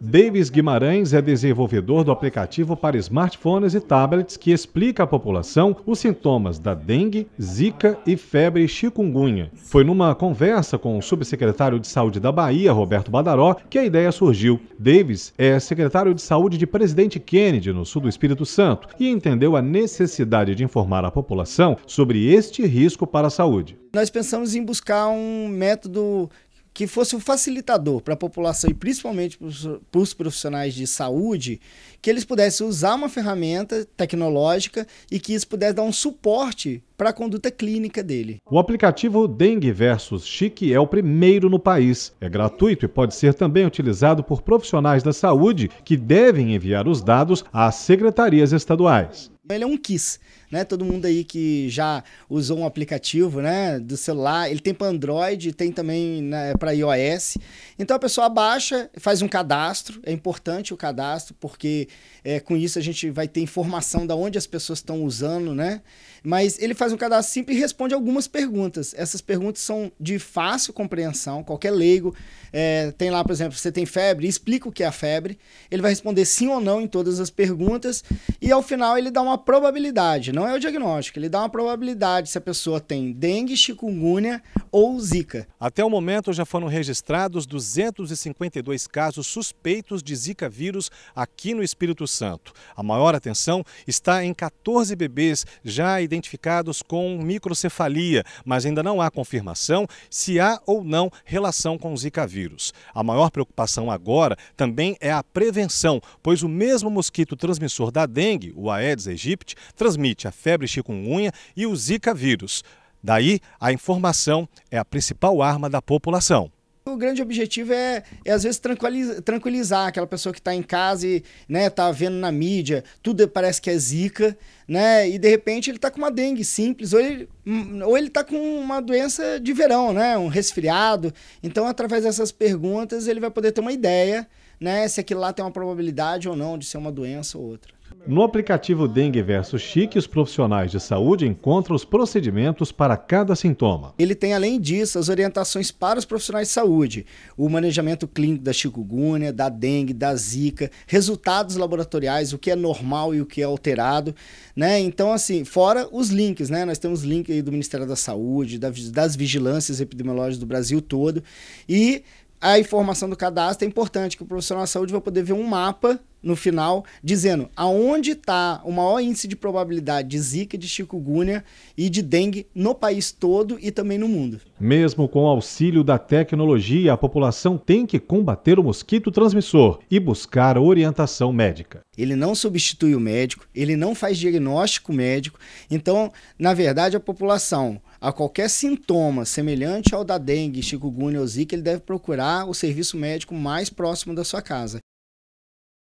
Davis Guimarães é desenvolvedor do aplicativo para smartphones e tablets que explica à população os sintomas da dengue, zika e febre chikungunya. Foi numa conversa com o subsecretário de Saúde da Bahia, Roberto Badaró, que a ideia surgiu. Davis é secretário de Saúde de Presidente Kennedy, no sul do Espírito Santo, e entendeu a necessidade de informar a população sobre este risco para a saúde. Nós pensamos em buscar um método que fosse um facilitador para a população e principalmente para os profissionais de saúde, que eles pudessem usar uma ferramenta tecnológica e que isso pudesse dar um suporte para a conduta clínica dele. O aplicativo Dengue versus Chique é o primeiro no país. É gratuito e pode ser também utilizado por profissionais da saúde que devem enviar os dados às secretarias estaduais. Ele é um Kiss, né? Todo mundo aí que já usou um aplicativo, né, do celular, ele tem para Android, tem também né, para iOS. Então a pessoa baixa, faz um cadastro, é importante o cadastro porque é, com isso a gente vai ter informação da onde as pessoas estão usando, né? Mas ele faz um cadastro simples e responde algumas perguntas. Essas perguntas são de fácil compreensão, qualquer leigo é, tem lá, por exemplo, você tem febre, explica o que é a febre. Ele vai responder sim ou não em todas as perguntas e ao final ele dá uma probabilidade, não é o diagnóstico, ele dá uma probabilidade se a pessoa tem dengue, chikungunya ou zika. Até o momento já foram registrados 252 casos suspeitos de zika vírus aqui no Espírito Santo. A maior atenção está em 14 bebês já identificados com microcefalia, mas ainda não há confirmação se há ou não relação com zika vírus. A maior preocupação agora também é a prevenção, pois o mesmo mosquito transmissor da dengue, o Aedes aegypti, Egipte transmite a febre chikungunya e o Zika vírus. Daí, a informação é a principal arma da população. O grande objetivo é, é às vezes, tranquilizar, tranquilizar aquela pessoa que está em casa e está né, tá vendo na mídia, tudo parece que é zika, né? E de repente ele está com uma dengue simples, ou ele hum, ou ele está com uma doença de verão, né? Um resfriado. Então, através dessas perguntas, ele vai poder ter uma ideia né, se aquilo lá tem uma probabilidade ou não de ser uma doença ou outra. No aplicativo Dengue versus Chique, os profissionais de saúde encontram os procedimentos para cada sintoma. Ele tem, além disso, as orientações para os profissionais de saúde, o manejamento clínico da chikungunya, da dengue, da zika, resultados laboratoriais, o que é normal e o que é alterado, né? Então, assim, fora os links, né? Nós temos link aí do Ministério da Saúde, das vigilâncias epidemiológicas do Brasil todo e a informação do cadastro é importante, que o profissional da saúde vai poder ver um mapa no final, dizendo aonde está o maior índice de probabilidade de zika, de chikungunya e de dengue no país todo e também no mundo. Mesmo com o auxílio da tecnologia, a população tem que combater o mosquito transmissor e buscar orientação médica. Ele não substitui o médico, ele não faz diagnóstico médico, então, na verdade, a população a qualquer sintoma semelhante ao da dengue, chikungunya ou zika, ele deve procurar o serviço médico mais próximo da sua casa.